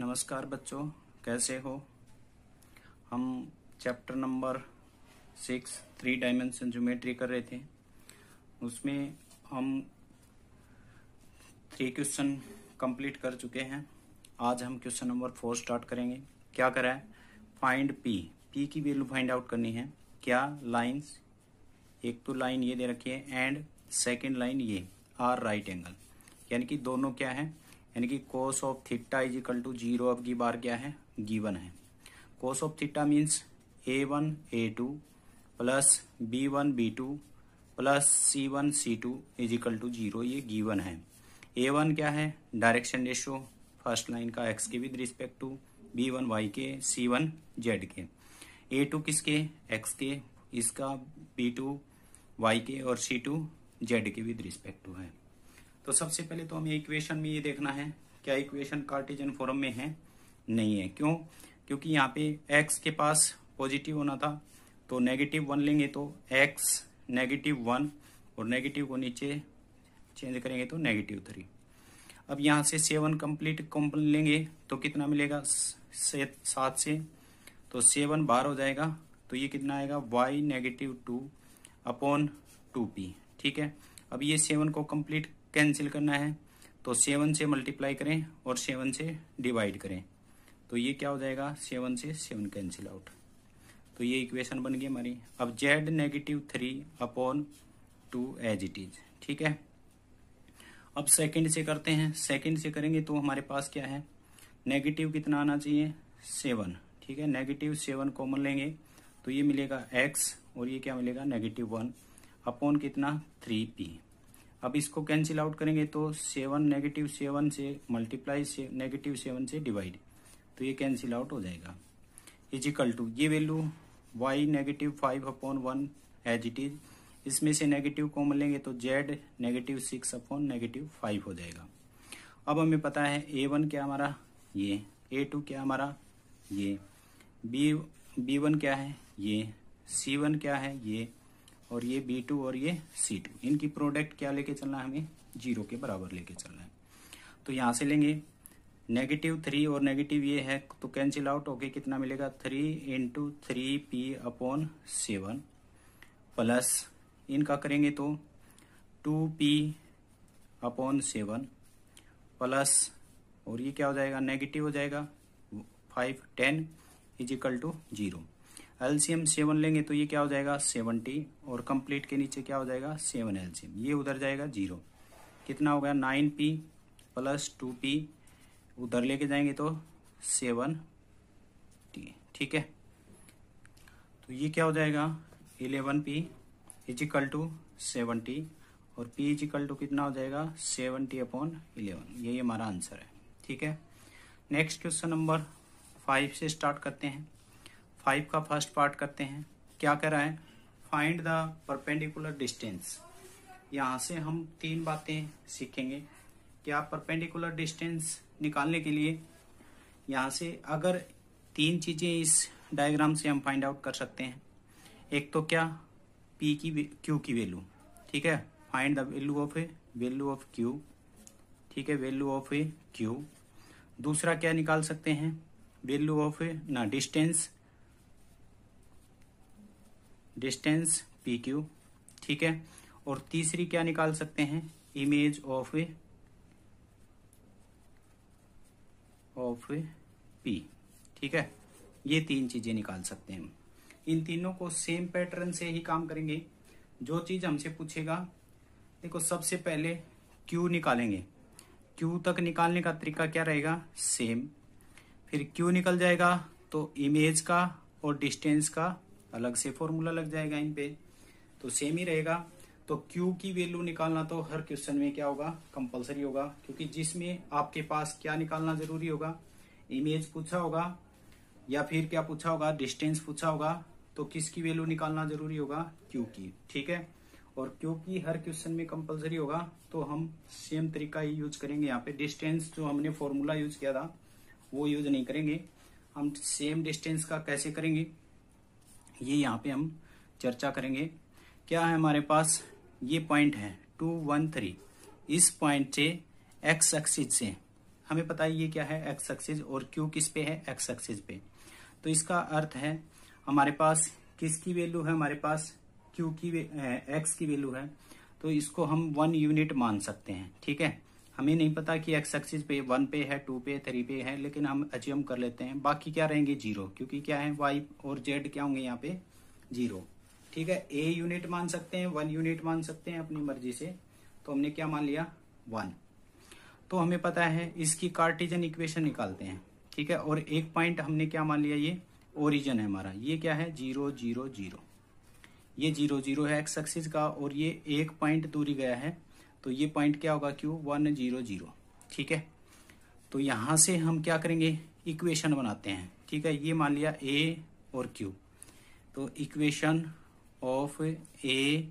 नमस्कार बच्चों कैसे हो हम chapter number six three dimension geometry कर रहे थे उसमें हम थ्री क्वेश्चन कंप्लीट कर चुके हैं आज हम क्वेश्चन नंबर फोर स्टार्ट करेंगे क्या करा है फाइंड पी पी की वैल्यू फाइंड आउट करनी है क्या लाइंस एक तो लाइन ये दे रखी है एंड सेकेंड लाइन ये आर राइट एंगल यानी कि दोनों क्या है यानी कि cos of theta is equal to zero अब की बार क्या है गिवन है cos of theta means A one A two plus B one B two plus C one C two is equal to zero ये गिवन है A one क्या है डायरेक्शन रेशो फर्स्ट लाइन का एक्स के with respect to B one Y के C one Z के ए to किसके x के इसका बी टू वाई के और सी टू जेड के विद रिस्पेक्ट टू है तो सबसे पहले तो हमें इक्वेशन में ये देखना है क्या इक्वेशन कार्टिजन फॉर्म में है नहीं है क्यों क्योंकि यहाँ पे x के पास पॉजिटिव होना था तो नेगेटिव वन लेंगे तो x नेगेटिव वन और नेगेटिव को नीचे चेंज करेंगे तो नेगेटिव थ्री अब यहाँ से सेवन कंप्लीट कॉम्पन लेंगे तो कितना मिलेगा सात से तो सेवन बार हो जाएगा तो ये कितना आएगा y negative two upon two P ठीक है अब ये सेवन को कंप्लीट कैंसिल करना है तो सेवन से मल्टीप्लाई करें और सेवन से डिवाइड करें तो ये क्या हो जाएगा सेवन से सेवन कैंसिल आउट तो ये इक्वेशन बन गई हमारी अब Z negative three upon two as it is ठीक है अब सेकंड से करते हैं सेकंड से करेंगे तो हमारे पास क्या है नेगेटिव कितना आना चाहिए सेवन ठीक है नेगेटिव सेवन कॉमन लेंगे तो ये मिलेगा एक्स और ये क्या मिलेगा नेगेटिव वन अपॉन कितना थ्री पी अब इसको कैंसिल आउट करेंगे तो सेवन नेगेटिव सेवन से मल्टीप्लाई से नेगेटिव सेवन से डिवाइड तो ये कैंसिल आउट हो जाएगा इजिकल टू ये value Y negative five upon one as it is इसमें से नेगेटिव कॉमन लेंगे तो Z negative six upon negative five हो जाएगा अब हमें पता है ए वन क्या हमारा ये ए टू क्या हमारा ये बी बी वन क्या है ये सी वन क्या है ये और ये बी टू और ये सी टू इनकी प्रोडक्ट क्या लेके चलना है हमें जीरो के बराबर लेके चलना है तो यहां से लेंगे नेगेटिव थ्री और नेगेटिव ये है तो कैंसिल आउट होके कितना मिलेगा three into three P upon seven plus इनका करेंगे तो two P upon seven plus और ये क्या हो जाएगा नेगेटिव हो जाएगा five ten equal to zero LCM seven लेंगे तो ये क्या हो जाएगा सेवनटी और कंप्लीट के नीचे क्या हो जाएगा सेवन एलसीएम ये उधर जाएगा जीरो कितना हो गया nine P plus two P उधर लेके जाएंगे तो सेवन टी ठीक है तो ये क्या हो जाएगा eleven P equal to seventy और पी इजिकल टू कितना हो जाएगा सेवनटी अपॉन इलेवन यही हमारा आंसर है ठीक है नेक्स्ट क्वेश्चन नंबर फाइव से स्टार्ट करते हैं फाइव का फर्स्ट पार्ट करते हैं क्या कह रहा है फाइंड द परपेंडिकुलर डिस्टेंस यहाँ से हम तीन बातें सीखेंगे क्या परपेंडिकुलर डिस्टेंस निकालने के लिए यहाँ से अगर तीन चीज़ें इस डायग्राम से हम फाइंड आउट कर सकते हैं एक तो क्या पी की क्यू की वैल्यू ठीक है find the value of A value of Q ठीक है वैल्यू ऑफ ए क्यू दूसरा क्या निकाल सकते हैं वैल्यू ऑफ ए ना डिस्टेंस डिस्टेंस पी क्यू ठीक है और तीसरी क्या निकाल सकते हैं image of A of P ठीक है ये तीन चीजें निकाल सकते हैं इन तीनों को सेम पैटर्न से ही काम करेंगे जो चीज हमसे पूछेगा देखो सबसे पहले क्यू निकालेंगे क्यू तक निकालने का तरीका क्या रहेगा सेम फिर क्यू निकल जाएगा तो इमेज का और डिस्टेंस का अलग से फॉर्मूला लग जाएगा इन पे तो सेम ही रहेगा तो क्यू की वैल्यू निकालना तो हर क्वेश्चन में क्या होगा कंपलसरी होगा क्योंकि जिसमें आपके पास क्या निकालना जरूरी होगा इमेज पूछा होगा या फिर क्या पूछा होगा डिस्टेंस पूछा होगा तो किसकी वैल्यू निकालना जरूरी होगा क्यू की ठीक है और क्यू की हर क्वेश्चन में कंपलसरी होगा तो हम सेम तरीका ही यूज करेंगे यहाँ पे डिस्टेंस जो हमने फॉर्मूला यूज किया था वो यूज नहीं करेंगे हम सेम डिस्टेंस का कैसे करेंगे ये यहाँ पे हम चर्चा करेंगे क्या है हमारे पास ये पॉइंट है टू वन थ्री इस पॉइंट से एक्स एक्सिस से हमें पता है ये क्या है एक्स एक्सिस और क्यू किस पे है एक्स एक्सिस पे तो इसका अर्थ है हमारे पास किसकी वैल्यू है हमारे पास क्यू की एक्स की वैल्यू है तो इसको हम वन यूनिट मान सकते हैं ठीक है हमें नहीं पता कि एक्स एक्सिस पे वन पे है टू पे थ्री पे है लेकिन हम अज्यूम कर लेते हैं बाकी क्या रहेंगे जीरो क्योंकि क्या है वाई और जेड क्या होंगे यहाँ पे जीरो ठीक है ए यूनिट मान सकते हैं वन यूनिट मान सकते हैं अपनी मर्जी से तो हमने क्या मान लिया वन तो हमें पता है इसकी कार्टिजन इक्वेशन निकालते हैं ठीक है और एक पॉइंट हमने क्या मान लिया ये ओरिजन है हमारा ये क्या है जीरो जीरो जीरो ये जीरो जीरो है एक्स एक्सिस का और ये एक पॉइंट दूरी गया है तो ये पॉइंट क्या होगा क्यू वन जीरो जीरो ठीक है तो यहां से हम क्या करेंगे इक्वेशन बनाते हैं ठीक है ये मान लिया ए और क्यू तो equation of A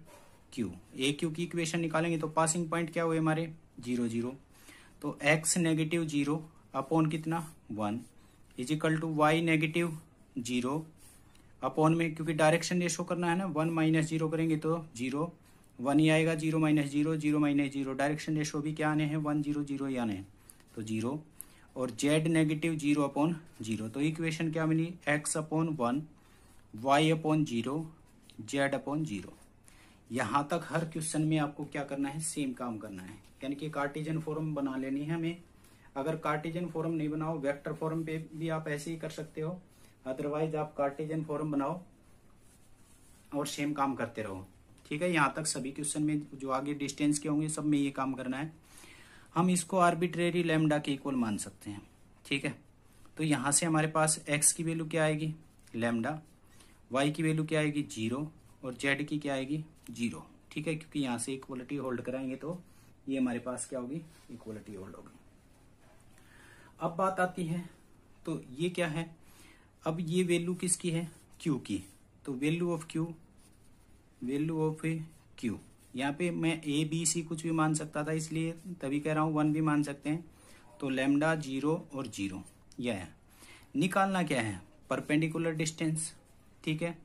Q A Q की इक्वेशन निकालेंगे तो पासिंग पॉइंट क्या हुए हमारे जीरो जीरो तो एक्स नेगेटिव जीरो अपॉन कितना one is equal to Y negative zero upon में क्योंकि डायरेक्शन ये शो करना है ना वन माइनस जीरो करेंगे तो जीरो वन ही आएगा zero minus zero zero minus zero direction ratio भी क्या आने हैं वन जीरो जीरो ही आने हैं तो जीरो और Z negative zero upon zero तो इक्वेशन क्या मिली X upon one Y upon zero Z upon zero यहाँ तक हर क्वेश्चन में आपको क्या करना है सेम काम करना है यानी कि कार्टिजन फॉर्म बना लेनी है हमें अगर कार्टिजन फॉर्म नहीं बनाओ वेक्टर फॉर्म पे भी आप ऐसे ही कर सकते हो अदरवाइज आप कार्टिजन फॉर्म बनाओ और सेम काम करते रहो ठीक है यहाँ तक सभी क्वेश्चन में जो आगे डिस्टेंस के होंगे सब में ये काम करना है हम इसको आर्बिट्रेरी लेमडा के इक्वल मान सकते हैं ठीक है तो यहाँ से हमारे पास एक्स की वैल्यू क्या आएगी लेमडा वाई की वैल्यू क्या आएगी जीरो और जेड की क्या आएगी जीरो ठीक है क्योंकि यहाँ से इक्वलिटी होल्ड कराएंगे तो ये हमारे पास क्या होगी इक्वलिटी होल्ड होगी अब बात आती है तो ये क्या है अब ये वैल्यू किसकी है क्यू की तो value of Q value of A Q यहाँ पे मैं ए बी सी कुछ भी मान सकता था इसलिए तभी कह रहा हूँ वन भी मान सकते हैं तो लेमडा जीरो और जीरो यह है निकालना क्या है परपेंडिकुलर डिस्टेंस ठीक है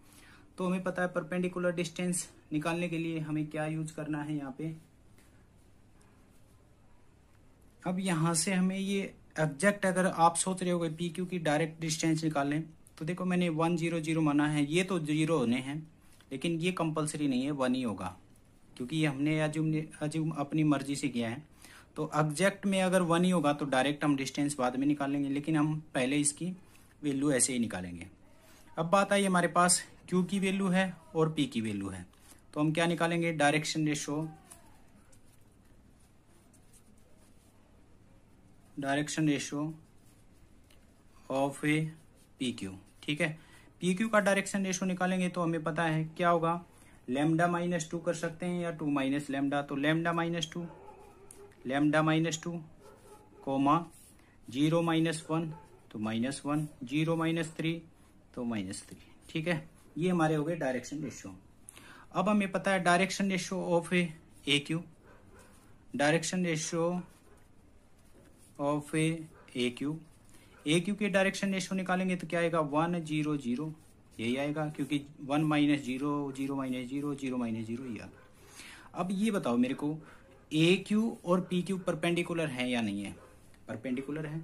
तो हमें पता है परपेंडिकुलर डिस्टेंस निकालने के लिए हमें क्या यूज करना है यहाँ पे अब यहां से हमें ये एग्जैक्ट अगर आप सोच रहे हो पी क्यू की डायरेक्ट डिस्टेंस निकालें तो देखो मैंने वन जीरो जीरो माना है ये तो जीरो होने हैं लेकिन ये कंपलसरी नहीं है वन ही होगा क्योंकि ये हमने अज्यूम अपनी मर्जी से किया है तो एग्जैक्ट में अगर वन ही होगा तो डायरेक्ट हम डिस्टेंस बाद में निकालेंगे लेकिन हम पहले इसकी वैल्यू ऐसे ही निकालेंगे अब बात आई हमारे पास क्यू की वैल्यू है और पी की वैल्यू है तो हम क्या निकालेंगे direction ratio direction ratio of A P Q ठीक है पी क्यू का डायरेक्शन रेशो निकालेंगे तो हमें पता है क्या होगा लेमडा माइनस टू कर सकते हैं या टू माइनस लेमडा तो lambda minus two lambda minus two comma zero minus one तो minus one zero minus three तो माइनस थ्री ठीक है ये हमारे हो गए डायरेक्शन रेशो अब हमें पता है direction ratio of A Q direction ratio of A Q A Q के डायरेक्शन रेशो निकालेंगे तो क्या आएगा वन जीरो जीरो यही आएगा क्योंकि one minus zero zero minus zero zero minus zero ये आएगा अब ये बताओ मेरे को ए क्यू और पी क्यू परपेंडिकुलर है या नहीं है परपेंडिकुलर है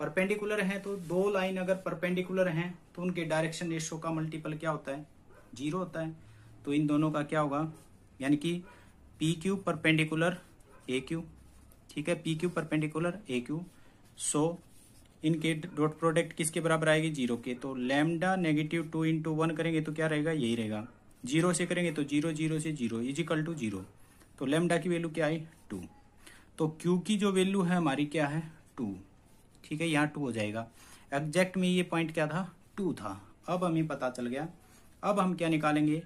परपेंडिकुलर है तो दो लाइन अगर परपेंडिकुलर हैं तो उनके डायरेक्शन रेशो का मल्टीपल क्या होता है जीरो होता है तो इन दोनों का क्या होगा यानी कि P Q perpendicular A Q ठीक है P Q perpendicular A Q so इनके डॉट प्रोडक्ट किसके बराबर आएगी जीरो के तो lambda negative two into one करेंगे तो क्या रहेगा यही रहेगा जीरो से करेंगे तो जीरो जीरो से zero is equal to zero तो लेमडा की वैल्यू क्या आई टू तो क्यू की जो वैल्यू है हमारी क्या है टू ठीक है यहाँ टू हो जाएगा एग्जैक्ट में ये पॉइंट क्या था टू था अब हमें पता चल गया अब हम क्या निकालेंगे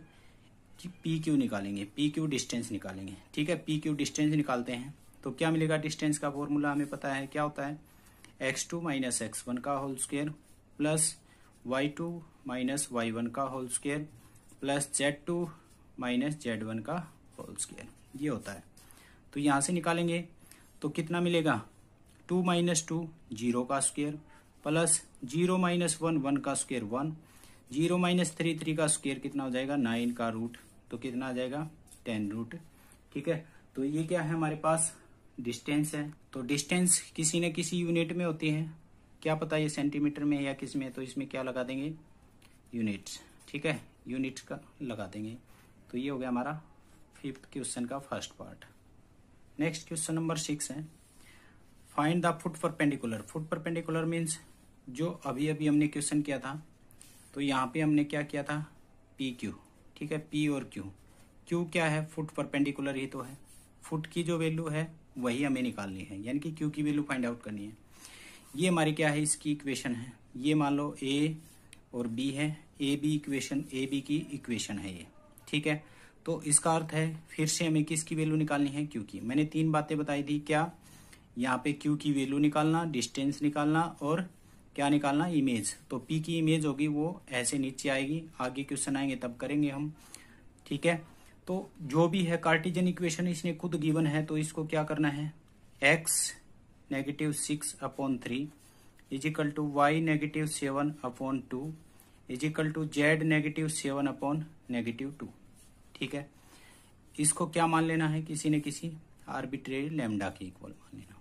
कि पी क्यू निकालेंगे पी क्यू डिस्टेंस निकालेंगे ठीक है पी क्यू डिस्टेंस निकालते हैं तो क्या मिलेगा डिस्टेंस का फॉर्मूला हमें पता है क्या होता है X two minus X one का whole square plus Y two minus Y one का whole square plus Z two minus Z one का होल स्क्वेयर ये होता है तो यहाँ से निकालेंगे तो कितना मिलेगा टू माइनस टू जीरो का square plus zero minus one one का square one zero minus three three का स्क्वेयर कितना हो जाएगा नाइन का रूट तो कितना आ जाएगा टेन रूट ठीक है तो ये क्या है हमारे पास डिस्टेंस है तो डिस्टेंस किसी न किसी यूनिट में होती है क्या पता ये सेंटीमीटर में या किस में तो इसमें क्या लगा देंगे यूनिट्स ठीक है यूनिट का लगा देंगे तो ये हो गया हमारा फिफ्थ क्वेश्चन का first part next question number six है find the foot perpendicular foot पर पेंडिकुलर मीन्स जो अभी अभी हमने क्वेश्चन किया था तो यहाँ पे हमने क्या किया था पी क्यू ठीक है पी और क्यू क्यू क्या है फुट पर पेंडिकुलर ही तो है फुट की जो वैल्यू है वही हमें निकालनी है यानी कि क्यू की वैल्यू फाइंड आउट करनी है ये हमारी क्या है इसकी इक्वेशन है ये मान लो ए और बी है A B equation A B की इक्वेशन है ये ठीक है तो इसका अर्थ है फिर से हमें किसकी वैल्यू निकालनी है क्यू की मैंने तीन बातें बताई थी क्या यहाँ पे क्यू की वैल्यू निकालना डिस्टेंस निकालना और क्या निकालना इमेज तो पी की इमेज होगी वो ऐसे नीचे आएगी आगे क्वेश्चन आएंगे तब करेंगे हम ठीक है तो जो भी है कार्टिजन इक्वेशन इसने खुद गिवन है तो इसको क्या करना है X negative six upon three equal to Y negative seven upon two equal to Z negative seven upon negative two ठीक है इसको क्या मान लेना है किसी ने किसी आर्बिट्रेरी लेमडा के इक्वल मान लेना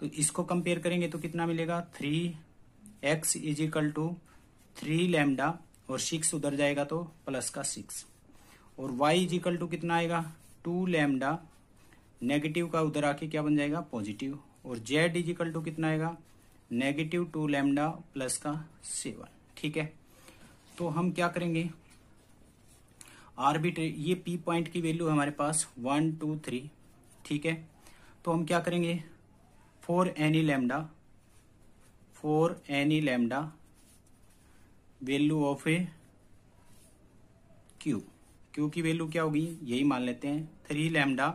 तो इसको कंपेयर करेंगे तो कितना मिलेगा three X equal to three lambda और सिक्स उधर जाएगा तो प्लस का सिक्स और वाई इजिकल टू कितना आएगा टू लेमडा नेगेटिव का उधर आके क्या बन जाएगा पॉजिटिव और जेड इजिकल टू कितना आएगा नेगेटिव टू लेमडा प्लस का सेवन ठीक है तो हम क्या करेंगे आर्बिट्री ये पी पॉइंट की वैल्यू हमारे पास वन टू थ्री ठीक है तो हम क्या करेंगे for any lambda for any lambda value of A Q Q की वैल्यू क्या होगी यही मान लेते हैं three lambda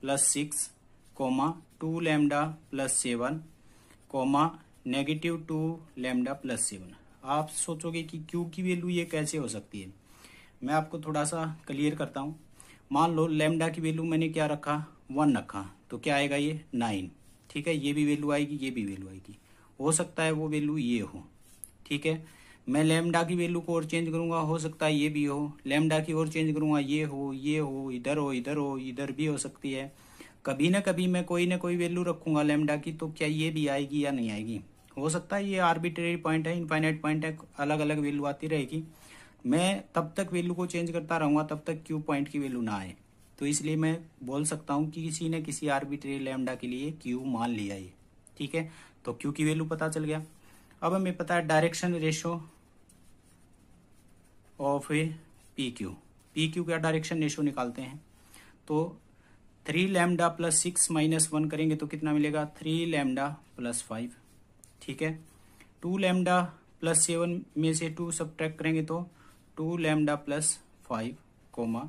plus six comma two lambda plus seven comma negative two lambda plus seven आप सोचोगे कि क्यू की वैल्यू ये कैसे हो सकती है मैं आपको थोड़ा सा क्लियर करता हूँ मान लो लेमडा की वैल्यू मैंने क्या रखा वन रखा तो क्या आएगा ये नाइन ठीक है ये भी वैल्यू आएगी ये भी वैल्यू आएगी हो सकता है वो वैल्यू ये हो ठीक है मैं लेमडा की वैल्यू को और चेंज करूंगा हो सकता है ये भी हो लेमडा की और चेंज करूँगा ये हो ये हो इधर हो इधर हो इधर भी हो सकती है कभी ना कभी मैं कोई ना कोई वैल्यू रखूंगा लेमडा की तो क्या ये भी आएगी या नहीं आएगी हो सकता है ये आर्बिट्रेरी पॉइंट है इनफाइनाइट पॉइंट है अलग अलग वैल्यू आती रहेगी मैं तब तक वैल्यू को चेंज करता रहूंगा तब तक क्यू पॉइंट की वैल्यू ना आए तो इसलिए मैं बोल सकता हूँ कि किसी ने किसी आर्बिट्रेरी लेमडा के लिए क्यू मान लिया ये ठीक है तो क्यू की वैल्यू पता चल गया अब हमें पता है direction ratio of A P Q P Q का डायरेक्शन रेशो निकालते हैं तो three lambda plus six minus one करेंगे तो कितना मिलेगा थ्री लैमडा प्लस फाइव ठीक है टू लैमडा प्लस सेवन में से टू सब करेंगे तो two lambda plus five comma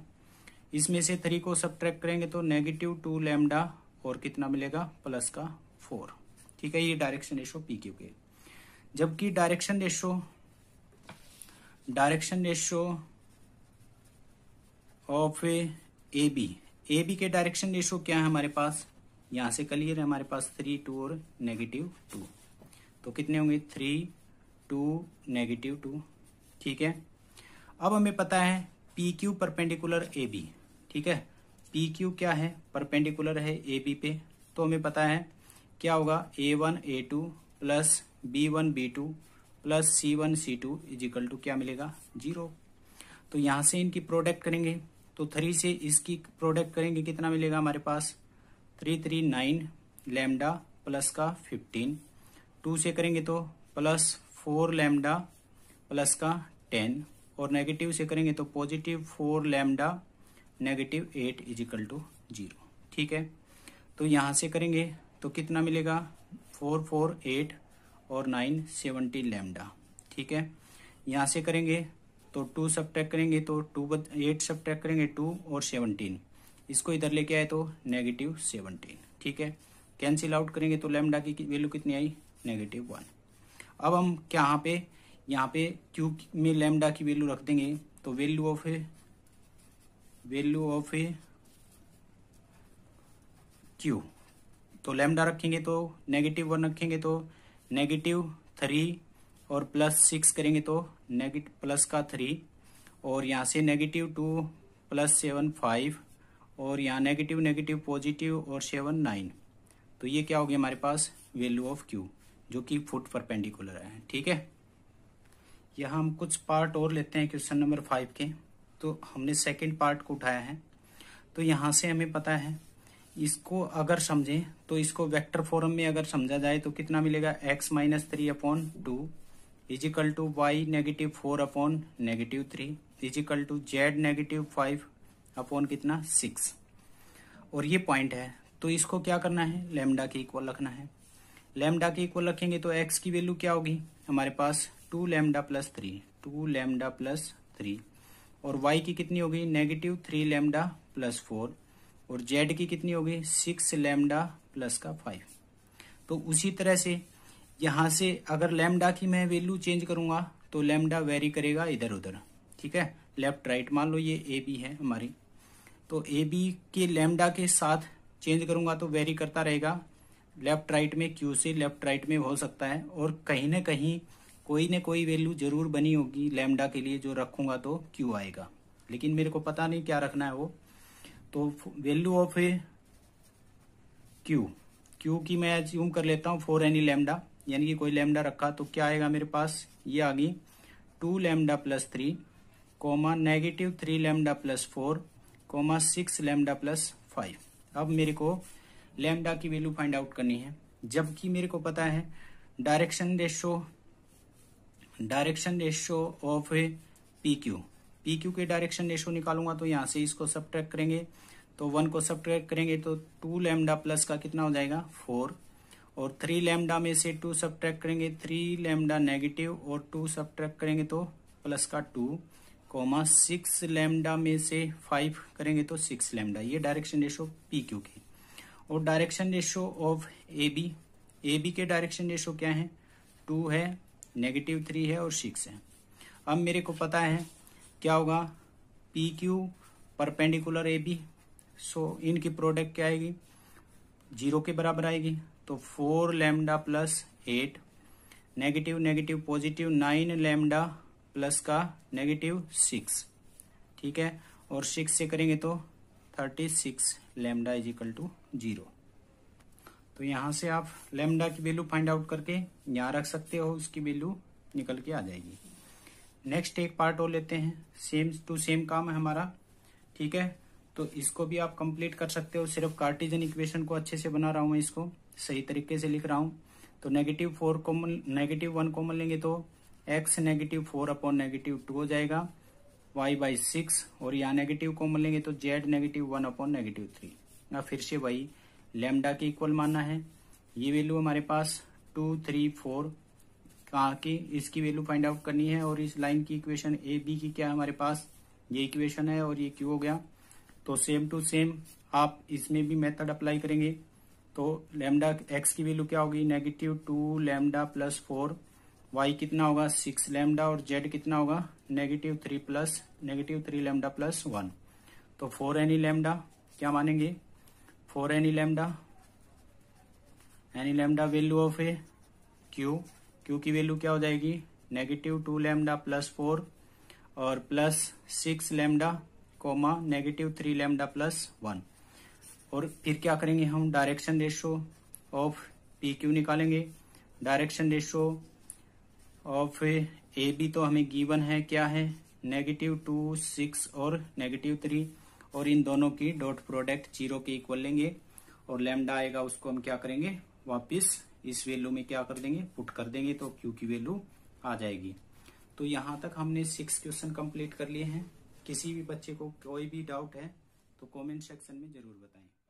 इसमें से थ्री को सब करेंगे तो नेगेटिव टू लैमडा और कितना मिलेगा प्लस का फोर ठीक है ये डायरेक्शन रेशो पी क्यू के जबकि direction ratio direction ratio of A B A B के डायरेक्शन रेशो क्या है हमारे पास यहां से क्लियर है हमारे पास थ्री टू और नेगेटिव टू तो कितने होंगे थ्री टू नेगेटिव टू ठीक है अब हमें पता है P Q perpendicular A B ठीक है पी क्यू क्या है परपेंडिकुलर है ए बी पे तो हमें पता है क्या होगा A one A two plus B one B two plus C one C two equal to क्या मिलेगा जीरो तो यहां से इनकी प्रोडक्ट करेंगे तो थ्री से इसकी प्रोडक्ट करेंगे कितना मिलेगा हमारे पास three three nine lambda plus का फिफ्टीन टू से करेंगे तो प्लस फोर लेमडा प्लस का टेन और नेगेटिव से करेंगे तो positive four lambda negative eight equal to zero ठीक है तो यहां से करेंगे तो कितना मिलेगा फोर फोर एट और नाइन सेवनटी लेमडा ठीक है यहाँ से करेंगे तो टू सब करेंगे तो टू एट सब करेंगे टू और सेवनटीन इसको इधर लेके आए तो नेगेटिव सेवनटीन ठीक है कैंसिल आउट करेंगे तो लेमडा की वैल्यू कितनी आई नेगेटिव वन अब हम क्या यहाँ पे यहाँ पे क्यूब में लेमडा की वैल्यू रख देंगे तो value of A value of A Q तो लेमडा रखेंगे तो नेगेटिव वन रखेंगे तो नेगेटिव थ्री और प्लस सिक्स करेंगे तो नेगेटिव प्लस का थ्री और यहाँ से negative two plus seven five और यहाँ नेगेटिव नेगेटिव पॉजिटिव और सेवन नाइन तो ये क्या हो गया हमारे पास वैल्यू ऑफ क्यू जो कि फुट पर पेंडिकुलर है ठीक है यहाँ हम कुछ पार्ट और लेते हैं क्वेश्चन नंबर फाइव के तो हमने सेकेंड पार्ट को उठाया है तो यहाँ से हमें पता है इसको अगर समझे तो इसको वेक्टर फॉर्म में अगर समझा जाए तो कितना मिलेगा X minus three upon two equal to Y negative four upon negative three equal to Z negative five upon कितना सिक्स और ये पॉइंट है तो इसको क्या करना है लेमडा के इक्वल रखना है लेमडा के इक्वल रखेंगे तो एक्स की वैल्यू क्या होगी हमारे पास two lambda plus three two lambda plus three और वाई की कितनी होगी negative three lambda plus four और जेड की कितनी होगी सिक्स लेमडा प्लस का फाइव तो उसी तरह से यहां से अगर लेमडा की मैं वैल्यू चेंज करूंगा तो लेमडा वेरी करेगा इधर उधर ठीक है लेफ्ट राइट मान लो ये ए बी है हमारी तो ए बी के लेमडा के साथ चेंज करूंगा तो वेरी करता रहेगा लेफ्ट राइट में क्यू से लेफ्ट राइट में हो सकता है और कहीं ना कहीं कोई ना कोई वैल्यू जरूर बनी होगी लेमडा के लिए जो रखूंगा तो क्यू आएगा लेकिन मेरे को पता नहीं क्या रखना है वो तो value of A Q Q की मैं ज्यूम कर लेता हूँ फोर एनी लेमडा यानी कि कोई लेमडा रखा तो क्या आएगा मेरे पास ये आ गई two lambda plus three comma negative three lambda plus four comma six lambda plus five अब मेरे को लेमडा की वैल्यू फाइंड आउट करनी है जबकि मेरे को पता है direction ratio direction ratio of A P Q P Q के डायरेक्शन रेशो निकालूंगा तो यहाँ से इसको सब करेंगे तो वन को सब करेंगे तो टू लेमडा प्लस का कितना हो जाएगा फोर और थ्री लेमडा में से टू सब करेंगे थ्री लेमडा नेगेटिव और टू सब करेंगे तो प्लस का टू कॉमा सिक्स लेमडा में से फाइव करेंगे तो सिक्स लेमडा ये डायरेक्शन रेशो पी क्यू की और direction ratio of A B A B के डायरेक्शन रेशो क्या है टू है नेगेटिव थ्री है और सिक्स है अब मेरे को पता है क्या होगा P Q perpendicular A B so इनकी प्रोडक्ट क्या आएगी जीरो के बराबर आएगी तो four lambda plus eight negative negative positive nine lambda plus का नेगेटिव सिक्स ठीक है और सिक्स से करेंगे तो thirty six lambda is equal to zero तो यहां से आप लेमडा की वैल्यू फाइंड आउट करके यहां रख सकते हो उसकी वैल्यू निकल के आ जाएगी नेक्स्ट एक पार्ट और लेते हैं सेम टू सेम काम है हमारा ठीक है तो इसको भी आप कंप्लीट कर सकते हो सिर्फ कार्टिजन इक्वेशन को अच्छे से बना रहा हूँ मैं इसको सही तरीके से लिख रहा हूँ तो negative four common negative one common लेंगे तो X negative four upon negative two हो जाएगा वाई बाई सिक्स और यहाँ नेगेटिव कॉमन लेंगे तो Z negative one upon negative three या फिर से वही लेमडा के इक्वल मानना है ये वैल्यू हमारे पास टू थ्री फोर आके इसकी वैल्यू फाइंड आउट करनी है और इस लाइन की इक्वेशन ए बी की क्या है हमारे पास ये इक्वेशन है और ये क्यू हो गया तो सेम टू सेम आप इसमें भी मेथड अप्लाई करेंगे तो लेमडा एक्स की वैल्यू क्या होगी negative two lambda plus four Y कितना होगा सिक्स लेमडा और जेड कितना होगा negative three plus negative three lambda plus one तो फोर एनी लेमडा क्या मानेंगे four any lambda any lambda value of A Q Q की वैल्यू क्या हो जाएगी negative two lambda plus four और plus six lambda comma negative three lambda plus one और फिर क्या करेंगे हम direction ratio of P Q निकालेंगे direction ratio of A B तो हमें गिवन है क्या है नेगेटिव टू सिक्स और नेगेटिव थ्री और इन दोनों की डॉट प्रोडक्ट जीरो के इक्वल लेंगे और लेमडा आएगा उसको हम क्या करेंगे वापिस इस वैल्यू में क्या कर देंगे पुट कर देंगे तो क्यू की वैल्यू आ जाएगी तो यहाँ तक हमने सिक्स क्वेश्चन कंप्लीट कर लिए हैं किसी भी बच्चे को कोई भी डाउट है तो कमेंट सेक्शन में जरूर बताएं